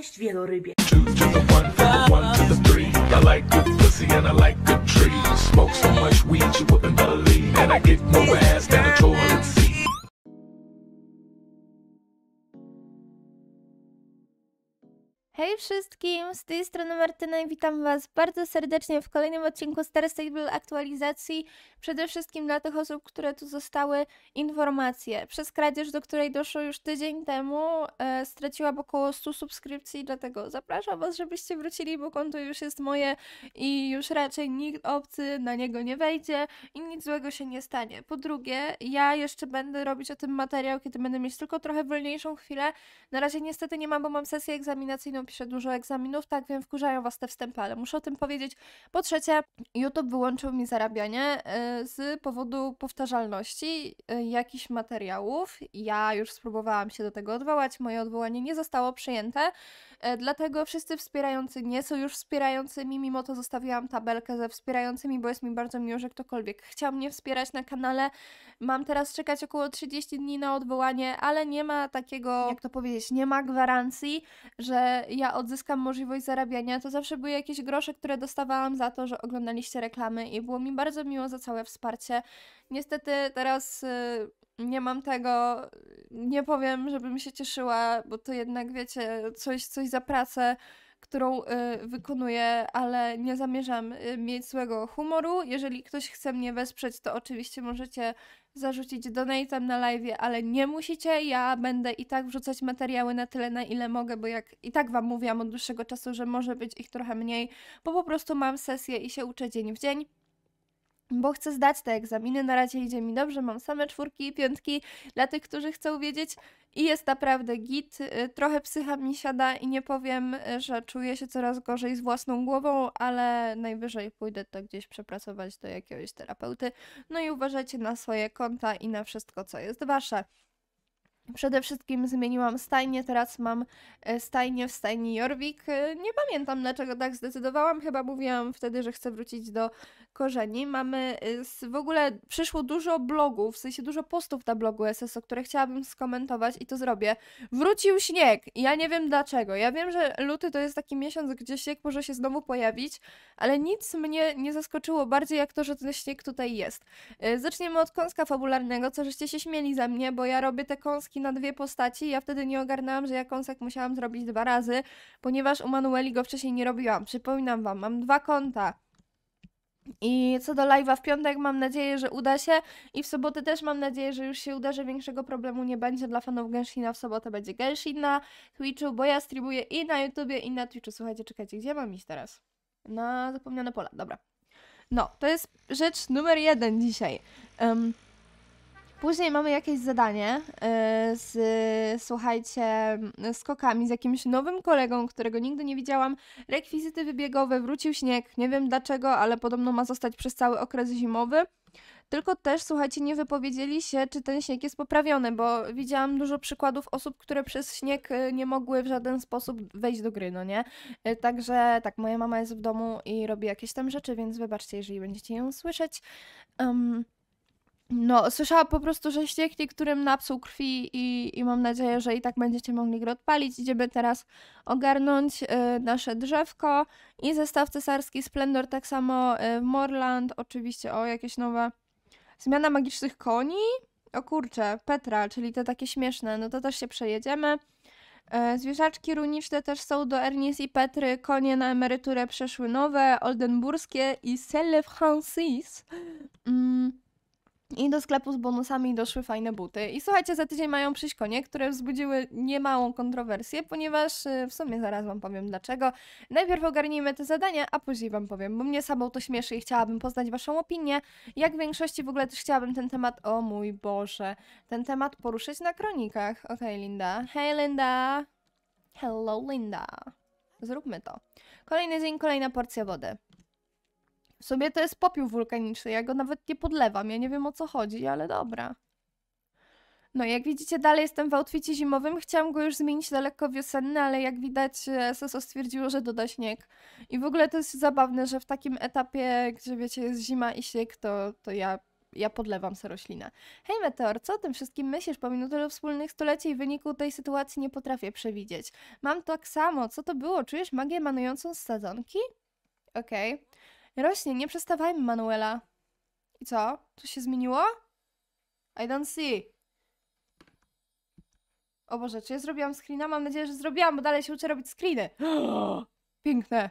Cześć wielorybie. Smoke so much weed you wouldn't believe And I get more ass than a toilet seat Hej wszystkim, z tej strony Martyna i witam Was bardzo serdecznie w kolejnym odcinku Star Stable aktualizacji. Przede wszystkim dla tych osób, które tu zostały informacje. Przez kradzież, do której doszło już tydzień temu, e, straciłam około 100 subskrypcji, dlatego zapraszam Was, żebyście wrócili, bo konto już jest moje i już raczej nikt obcy na niego nie wejdzie i nic złego się nie stanie. Po drugie, ja jeszcze będę robić o tym materiał, kiedy będę mieć tylko trochę wolniejszą chwilę. Na razie niestety nie mam, bo mam sesję egzaminacyjną piszę dużo egzaminów, tak wiem, wkurzają Was te wstępy, ale muszę o tym powiedzieć. Po trzecie, YouTube wyłączył mi zarabianie y, z powodu powtarzalności y, jakichś materiałów. Ja już spróbowałam się do tego odwołać, moje odwołanie nie zostało przyjęte. E, dlatego wszyscy wspierający nie są już wspierającymi, mimo to zostawiłam tabelkę ze wspierającymi, bo jest mi bardzo miło, że ktokolwiek chciał mnie wspierać na kanale. Mam teraz czekać około 30 dni na odwołanie, ale nie ma takiego, jak to powiedzieć, nie ma gwarancji, że ja odzyskam możliwość zarabiania. To zawsze były jakieś grosze, które dostawałam za to, że oglądaliście reklamy i było mi bardzo miło za całe wsparcie. Niestety teraz. Yy nie mam tego, nie powiem, żebym się cieszyła, bo to jednak, wiecie, coś, coś za pracę, którą y, wykonuję, ale nie zamierzam y, mieć złego humoru. Jeżeli ktoś chce mnie wesprzeć, to oczywiście możecie zarzucić donate'em na live, ale nie musicie. Ja będę i tak wrzucać materiały na tyle, na ile mogę, bo jak i tak Wam mówiłam od dłuższego czasu, że może być ich trochę mniej, bo po prostu mam sesję i się uczę dzień w dzień bo chcę zdać te egzaminy. Na razie idzie mi dobrze, mam same czwórki i piątki dla tych, którzy chcą wiedzieć. I jest naprawdę git. Y, trochę psycha mi siada i nie powiem, y, że czuję się coraz gorzej z własną głową, ale najwyżej pójdę to gdzieś przepracować do jakiegoś terapeuty. No i uważajcie na swoje konta i na wszystko, co jest wasze. Przede wszystkim zmieniłam stajnię, teraz mam e, stajnię w stajni Jorwik. E, nie pamiętam dlaczego tak zdecydowałam, chyba mówiłam wtedy, że chcę wrócić do korzeni. Mamy e, w ogóle przyszło dużo blogów, w sensie dużo postów na blogu SSO, które chciałabym skomentować i to zrobię. Wrócił śnieg. Ja nie wiem dlaczego. Ja wiem, że luty to jest taki miesiąc, gdzie śnieg może się znowu pojawić, ale nic mnie nie zaskoczyło bardziej jak to, że ten śnieg tutaj jest. Zaczniemy od kąska fabularnego, co żeście się śmieli ze mnie, bo ja robię te kąski na dwie postaci. Ja wtedy nie ogarnęłam, że ja kąsek musiałam zrobić dwa razy, ponieważ u Manueli go wcześniej nie robiłam. Przypominam wam, mam dwa konta. I co do live'a w piątek, mam nadzieję, że uda się. I w sobotę też mam nadzieję, że już się uda, że większego problemu nie będzie dla fanów Genshin'a. W sobotę będzie Genshin na Twitchu, bo ja streamuję i na YouTubie, i na Twitchu. Słuchajcie, czekajcie, gdzie mam iść teraz? Na zapomniane pola, dobra. No, to jest rzecz numer jeden dzisiaj. Um, Później mamy jakieś zadanie y, z, słuchajcie, skokami z jakimś nowym kolegą, którego nigdy nie widziałam. Rekwizyty wybiegowe, wrócił śnieg, nie wiem dlaczego, ale podobno ma zostać przez cały okres zimowy. Tylko też, słuchajcie, nie wypowiedzieli się, czy ten śnieg jest poprawiony, bo widziałam dużo przykładów osób, które przez śnieg y, nie mogły w żaden sposób wejść do gry, no nie? Y, także tak, moja mama jest w domu i robi jakieś tam rzeczy, więc wybaczcie, jeżeli będziecie ją słyszeć. Um, no, słyszałam po prostu, że ściek niektórym napsuł krwi i, i mam nadzieję, że i tak będziecie mogli go odpalić. Idziemy teraz ogarnąć y, nasze drzewko i zestaw cesarski Splendor, tak samo y, Morland, oczywiście, o, jakieś nowe. Zmiana magicznych koni? O kurczę, Petra, czyli te takie śmieszne, no to też się przejedziemy. Y, zwierzaczki runiczne też są do Ernest i Petry, konie na emeryturę przeszły nowe, oldenburskie i Celle Francis. Mm i do sklepu z bonusami doszły fajne buty. I słuchajcie, za tydzień mają przyjść konie, które wzbudziły niemałą kontrowersję, ponieważ y, w sumie zaraz Wam powiem dlaczego. Najpierw ogarnijmy te zadania, a później Wam powiem, bo mnie samą to śmieszy i chciałabym poznać Waszą opinię. Jak w większości w ogóle też chciałabym ten temat, o mój Boże, ten temat poruszyć na kronikach. Okej, okay, Linda. Hej, Linda! Hello, Linda! Zróbmy to. Kolejny dzień, kolejna porcja wody. W sobie to jest popiół wulkaniczny, ja go nawet nie podlewam, ja nie wiem o co chodzi, ale dobra. No jak widzicie, dalej jestem w outficie zimowym. Chciałam go już zmienić na lekko wiosenny, ale jak widać e, SSO stwierdziło, że doda śnieg. I w ogóle to jest zabawne, że w takim etapie, gdzie wiecie, jest zima i śnieg, to, to ja, ja podlewam se roślinę. Hej Meteor, co o tym wszystkim myślisz? Po minutę wspólnych stuleci i wyniku tej sytuacji nie potrafię przewidzieć. Mam tak samo. Co to było? Czujesz magię emanującą z sadzonki? Okej. Okay. Rośnie, nie przestawajmy Manuela. I co? Co się zmieniło? I don't see. O Boże, czy ja zrobiłam screena? Mam nadzieję, że zrobiłam, bo dalej się uczę robić screeny. Piękne.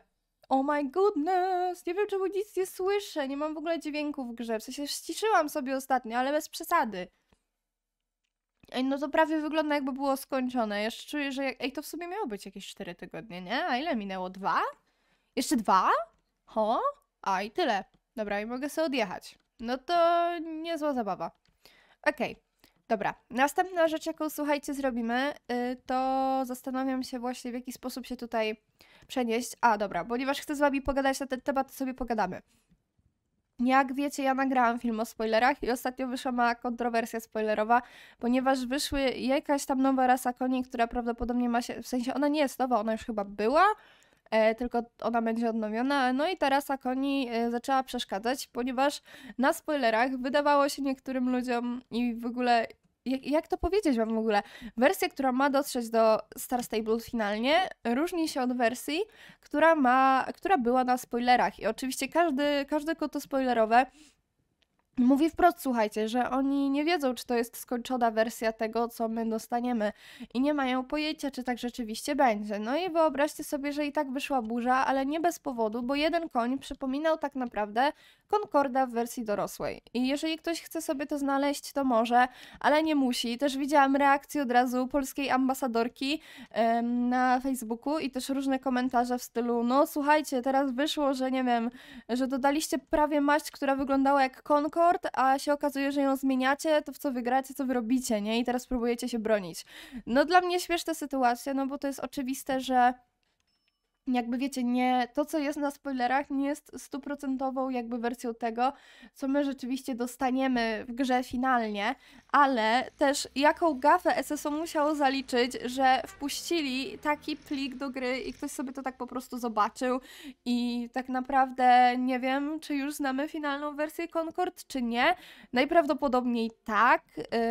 Oh my goodness! Nie wiem, czy nic nie słyszę. Nie mam w ogóle dźwięku w grze. W sensie ściszyłam sobie ostatnio, ale bez przesady. Ej, no to prawie wygląda jakby było skończone. Jeszcze czuję, że... Ej, to w sumie miało być jakieś 4 tygodnie, nie? A ile minęło? Dwa? Jeszcze dwa? Ho? A i tyle. Dobra, i mogę sobie odjechać. No to niezła zabawa. Okej. Okay. Dobra, następna rzecz, jaką słuchajcie, zrobimy, y, to zastanawiam się właśnie, w jaki sposób się tutaj przenieść. A, dobra, ponieważ chcę z wami pogadać na ten temat, to sobie pogadamy. Jak wiecie, ja nagrałam film o spoilerach i ostatnio wyszła ma kontrowersja spoilerowa, ponieważ wyszły jakaś tam nowa rasa koni, która prawdopodobnie ma się, w sensie ona nie jest nowa, ona już chyba była, E, tylko ona będzie odnowiona. No i teraz koni e, zaczęła przeszkadzać, ponieważ na spoilerach wydawało się niektórym ludziom i w ogóle jak, jak, to powiedzieć wam w ogóle? Wersja, która ma dotrzeć do Star Stable finalnie, różni się od wersji, która, ma, która była na spoilerach. I oczywiście każdy, każde koto spoilerowe Mówi wprost, słuchajcie, że oni nie wiedzą, czy to jest skończona wersja tego, co my dostaniemy i nie mają pojęcia, czy tak rzeczywiście będzie. No i wyobraźcie sobie, że i tak wyszła burza, ale nie bez powodu, bo jeden koń przypominał tak naprawdę Concorda w wersji dorosłej. I jeżeli ktoś chce sobie to znaleźć, to może, ale nie musi. Też widziałam reakcję od razu polskiej ambasadorki ym, na Facebooku i też różne komentarze w stylu, no słuchajcie, teraz wyszło, że nie wiem, że dodaliście prawie maść, która wyglądała jak Concord, a się okazuje, że ją zmieniacie, to w co wygracie, co wy robicie, nie? I teraz próbujecie się bronić. No dla mnie śmieszna sytuacja, no bo to jest oczywiste, że jakby wiecie, nie, to co jest na spoilerach nie jest stuprocentową jakby wersją tego, co my rzeczywiście dostaniemy w grze finalnie, ale też jaką gafę SSO musiało zaliczyć, że wpuścili taki plik do gry i ktoś sobie to tak po prostu zobaczył i tak naprawdę nie wiem, czy już znamy finalną wersję Concord, czy nie. Najprawdopodobniej tak,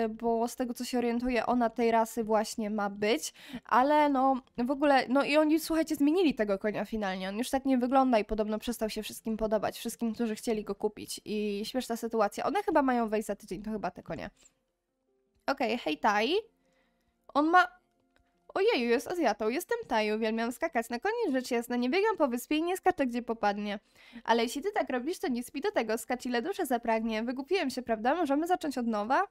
y, bo z tego co się orientuję, ona tej rasy właśnie ma być, ale no w ogóle, no i oni słuchajcie, zmienili tego tego konia finalnie. On już tak nie wygląda i podobno przestał się wszystkim podobać, wszystkim, którzy chcieli go kupić. I śmieszna sytuacja. One chyba mają wejść za tydzień, to chyba te konie. Okej, okay, hej Tai. On ma... Ojeju, jest Azjatą, jestem Taju, uwielbiam skakać na koni, rzecz jasna, nie biegam po wyspie i nie skaczę gdzie popadnie. Ale jeśli ty tak robisz, to nic mi do tego, skacz ile duszę zapragnie. Wygupiłem się, prawda? Możemy zacząć od nowa?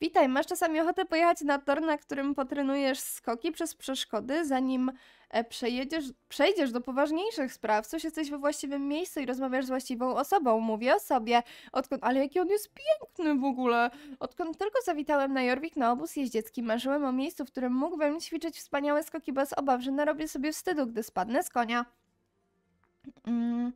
Witaj, masz czasami ochotę pojechać na tor, na którym potrenujesz skoki przez przeszkody, zanim e, przejedziesz, przejdziesz do poważniejszych spraw, coś jesteś we właściwym miejscu i rozmawiasz z właściwą osobą. Mówię o sobie, odkąd, ale jaki on jest piękny w ogóle. Odkąd tylko zawitałem na Jorwik na obóz jeździecki, marzyłem o miejscu, w którym mógłbym ćwiczyć wspaniałe skoki bez obaw, że narobię sobie wstydu, gdy spadnę z konia. Mm.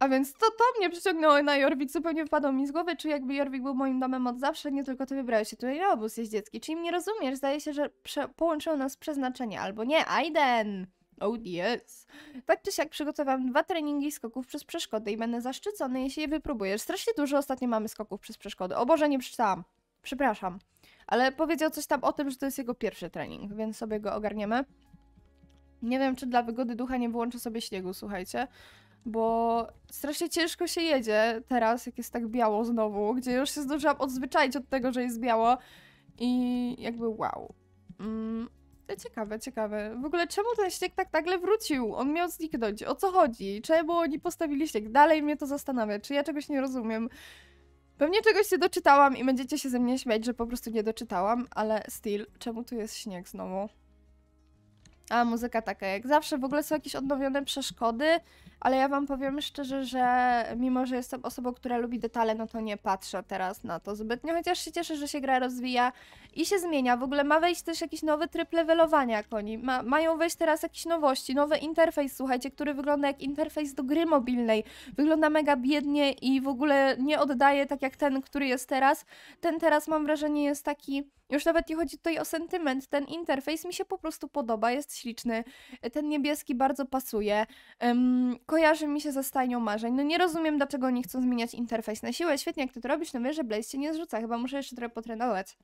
A więc to to mnie przyciągnęło na Jorwik, zupełnie wpadło mi z głowy, czy jakby Jorwik był moim domem od zawsze, nie tylko ty wybrałeś się tutaj na obóz czy Czyli nie rozumiesz, zdaje się, że połączyło nas przeznaczenie, albo nie, Aiden! Oh yes. Tak czy siak przygotowałam dwa treningi skoków przez przeszkody i będę zaszczycony, jeśli je wypróbujesz. Strasznie dużo ostatnio mamy skoków przez przeszkody. O Boże, nie przeczytałam. Przepraszam. Ale powiedział coś tam o tym, że to jest jego pierwszy trening, więc sobie go ogarniemy. Nie wiem, czy dla wygody ducha nie wyłączę sobie śniegu, słuchajcie bo strasznie ciężko się jedzie teraz, jak jest tak biało znowu, gdzie już się zdążyłam odzwyczaić od tego, że jest biało i jakby wow. Mm, ciekawe, ciekawe. W ogóle czemu ten śnieg tak nagle wrócił? On miał zniknąć. O co chodzi? Czemu oni postawili śnieg? Dalej mnie to zastanawia. Czy ja czegoś nie rozumiem? Pewnie czegoś się doczytałam i będziecie się ze mnie śmiać, że po prostu nie doczytałam, ale still, czemu tu jest śnieg znowu? A muzyka taka jak zawsze. W ogóle są jakieś odnowione przeszkody ale ja Wam powiem szczerze, że mimo, że jestem osobą, która lubi detale, no to nie patrzę teraz na to zbytnio, chociaż się cieszę, że się gra rozwija i się zmienia. W ogóle ma wejść też jakiś nowy tryb levelowania koni, ma, mają wejść teraz jakieś nowości, nowy interfejs, słuchajcie, który wygląda jak interfejs do gry mobilnej, wygląda mega biednie i w ogóle nie oddaje tak jak ten, który jest teraz. Ten teraz mam wrażenie jest taki... Już nawet nie chodzi tutaj o sentyment, ten interfejs mi się po prostu podoba, jest śliczny, ten niebieski bardzo pasuje kojarzy mi się ze stajnią marzeń. No nie rozumiem, dlaczego oni chcą zmieniać interfejs na siłę. Świetnie, jak ty to robisz, no wiesz, że Blaze się nie zrzuca. Chyba muszę jeszcze trochę potrenować.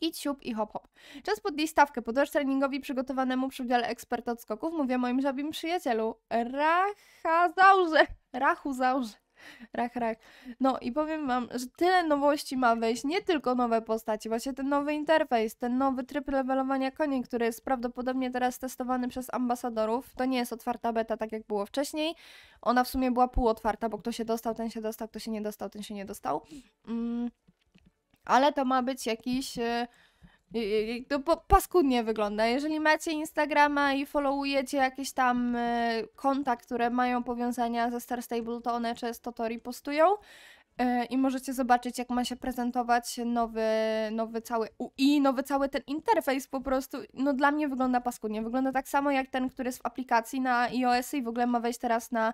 Kit, siup i hop hop. Czas podnieść stawkę. Podróż treningowi przygotowanemu przy udziale eksperta od skoków mówię moim żabim przyjacielu. Rachazaurze. Rachuzaurze. Rach, rach. No i powiem Wam, że tyle nowości ma wejść, nie tylko nowe postacie, właśnie ten nowy interfejs, ten nowy tryb levelowania koni, który jest prawdopodobnie teraz testowany przez ambasadorów. To nie jest otwarta beta, tak jak było wcześniej. Ona w sumie była półotwarta, bo kto się dostał, ten się dostał, kto się nie dostał, ten się nie dostał. Mm. Ale to ma być jakiś y, Y, y, y, to paskudnie wygląda. Jeżeli macie Instagrama i followujecie jakieś tam konta, które mają powiązania ze Star Stable, to one często to postują. E, I możecie zobaczyć, jak ma się prezentować nowy, nowy cały UI, nowy cały ten interfejs po prostu. No dla mnie wygląda paskudnie. Wygląda tak samo jak ten, który jest w aplikacji na iOS i w ogóle ma wejść teraz na,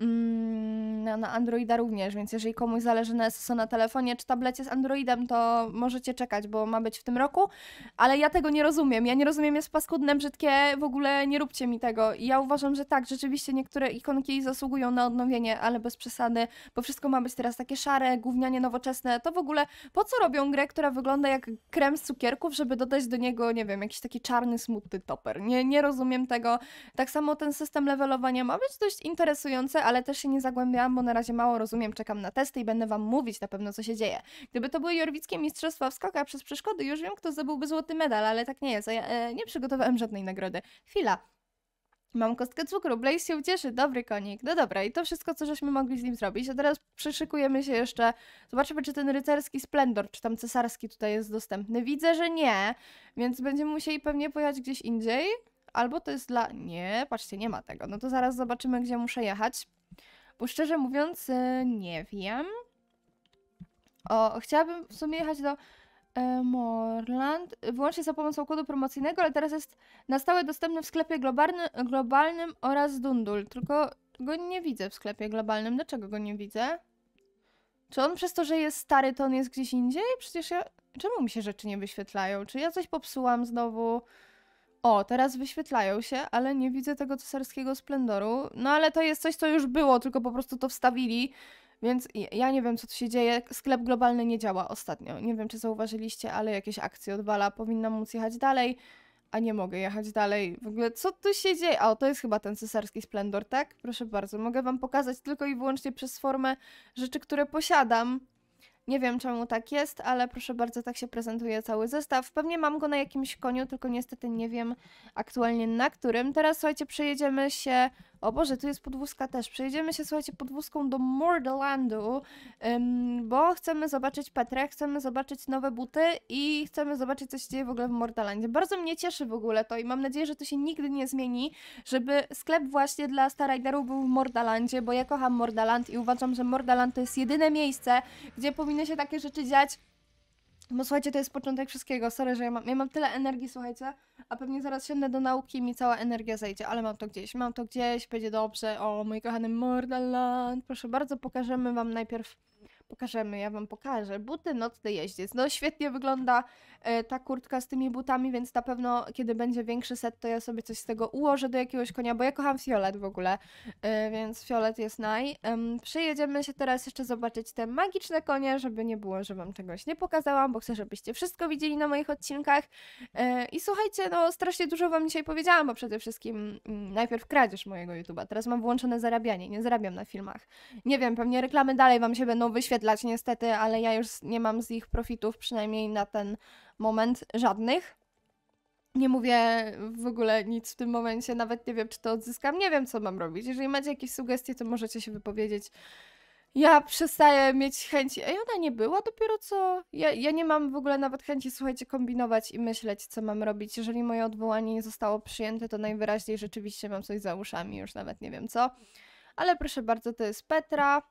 mm, na, na, Androida również, więc jeżeli komuś zależy na SSO na telefonie czy tablecie z Androidem, to możecie czekać, bo ma być w tym roku. Ale ja tego nie rozumiem. Ja nie rozumiem, jest paskudne, brzydkie, w ogóle nie róbcie mi tego. I ja uważam, że tak, rzeczywiście niektóre ikonki zasługują na odnowienie, ale bez przesady, bo wszystko ma być teraz takie takie szare, gównianie nowoczesne, to w ogóle po co robią grę, która wygląda jak krem z cukierków, żeby dodać do niego, nie wiem, jakiś taki czarny, smutny toper. Nie, nie rozumiem tego. Tak samo ten system levelowania ma być dość interesujący, ale też się nie zagłębiałam, bo na razie mało rozumiem, czekam na testy i będę wam mówić na pewno, co się dzieje. Gdyby to były jorwickie mistrzostwa w skokach przez przeszkody, już wiem, kto zdobyłby złoty medal, ale tak nie jest. Ja, e, nie przygotowałem żadnej nagrody. Chwila. Mam kostkę cukru, Blaze się ucieszy, dobry konik. No dobra, i to wszystko, co żeśmy mogli z nim zrobić. A teraz przyszykujemy się jeszcze, zobaczymy, czy ten rycerski splendor, czy tam cesarski tutaj jest dostępny. Widzę, że nie, więc będziemy musieli pewnie pojechać gdzieś indziej. Albo to jest dla... Nie, patrzcie, nie ma tego. No to zaraz zobaczymy, gdzie muszę jechać. Bo szczerze mówiąc, y, nie wiem. O, chciałabym w sumie jechać do E, Morland, e, wyłącznie za pomocą kodu promocyjnego, ale teraz jest na stałe dostępny w sklepie globalny, globalnym oraz Dundul. Tylko go nie widzę w sklepie globalnym. Dlaczego go nie widzę? Czy on przez to, że jest stary, to on jest gdzieś indziej? Przecież ja... Czemu mi się rzeczy nie wyświetlają? Czy ja coś popsułam znowu? O, teraz wyświetlają się, ale nie widzę tego cesarskiego splendoru. No ale to jest coś, co już było, tylko po prostu to wstawili więc ja nie wiem, co tu się dzieje. Sklep globalny nie działa ostatnio. Nie wiem, czy zauważyliście, ale jakieś akcje odwala. Powinnam móc jechać dalej, a nie mogę jechać dalej. W ogóle, co tu się dzieje? A, to jest chyba ten cesarski splendor, tak? Proszę bardzo, mogę wam pokazać tylko i wyłącznie przez formę rzeczy, które posiadam. Nie wiem czemu tak jest, ale proszę bardzo, tak się prezentuje cały zestaw. Pewnie mam go na jakimś koniu, tylko niestety nie wiem aktualnie na którym. Teraz słuchajcie, przejedziemy się o Boże, tu jest podwózka też. Przejdziemy się, słuchajcie, podwózką do Mordelandu, um, bo chcemy zobaczyć Petrę, chcemy zobaczyć nowe buty i chcemy zobaczyć, co się dzieje w ogóle w Mordelandzie. Bardzo mnie cieszy w ogóle to i mam nadzieję, że to się nigdy nie zmieni, żeby sklep właśnie dla Starriderów był w Mordalandzie, bo ja kocham Mordaland i uważam, że Mordaland to jest jedyne miejsce, gdzie powinny się takie rzeczy dziać no bo słuchajcie, to jest początek wszystkiego. Sorry, że ja mam, ja mam tyle energii, słuchajcie, a pewnie zaraz siądę do nauki i mi cała energia zejdzie, ale mam to gdzieś, mam to gdzieś, będzie dobrze. O, mój kochany Mordaland, proszę bardzo, pokażemy wam najpierw pokażemy, ja wam pokażę. Buty nocny jeździec. No świetnie wygląda e, ta kurtka z tymi butami, więc na pewno kiedy będzie większy set, to ja sobie coś z tego ułożę do jakiegoś konia, bo ja kocham fiolet w ogóle, e, więc fiolet jest naj. Przejedziemy się teraz jeszcze zobaczyć te magiczne konie, żeby nie było, że wam czegoś nie pokazałam, bo chcę, żebyście wszystko widzieli na moich odcinkach. E, I słuchajcie, no strasznie dużo wam dzisiaj powiedziałam, bo przede wszystkim mm, najpierw kradzież mojego YouTube'a. Teraz mam włączone zarabianie, nie zarabiam na filmach. Nie wiem, pewnie reklamy dalej wam się będą wyświetlać odzwierciedlać niestety, ale ja już nie mam z ich profitów, przynajmniej na ten moment, żadnych. Nie mówię w ogóle nic w tym momencie, nawet nie wiem, czy to odzyskam, nie wiem, co mam robić. Jeżeli macie jakieś sugestie, to możecie się wypowiedzieć. Ja przestaję mieć chęci. Ej, ona nie była dopiero co. Ja, ja nie mam w ogóle nawet chęci, słuchajcie, kombinować i myśleć, co mam robić. Jeżeli moje odwołanie nie zostało przyjęte, to najwyraźniej rzeczywiście mam coś za uszami, już nawet nie wiem co. Ale proszę bardzo, to jest Petra.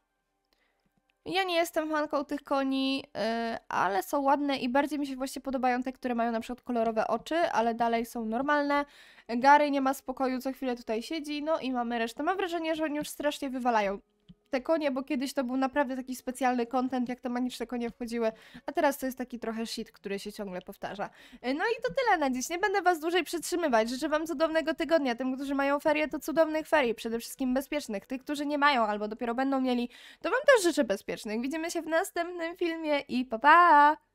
Ja nie jestem fanką tych koni, y, ale są ładne i bardziej mi się właśnie podobają te, które mają na przykład kolorowe oczy, ale dalej są normalne. Gary nie ma spokoju, co chwilę tutaj siedzi, no i mamy resztę. Mam wrażenie, że oni już strasznie wywalają te konie, bo kiedyś to był naprawdę taki specjalny content, jak te magiczne konie wchodziły, a teraz to jest taki trochę shit, który się ciągle powtarza. E, no i to tyle na dziś, nie będę Was dłużej przytrzymywać, życzę Wam cudownego tygodnia, tym, którzy mają ferie, to cudownych ferii, przede wszystkim bezpiecznych, tych, którzy nie mają albo dopiero będą mieli, to Wam też życzę bezpiecznych. Widzimy się w następnym filmie i pa pa!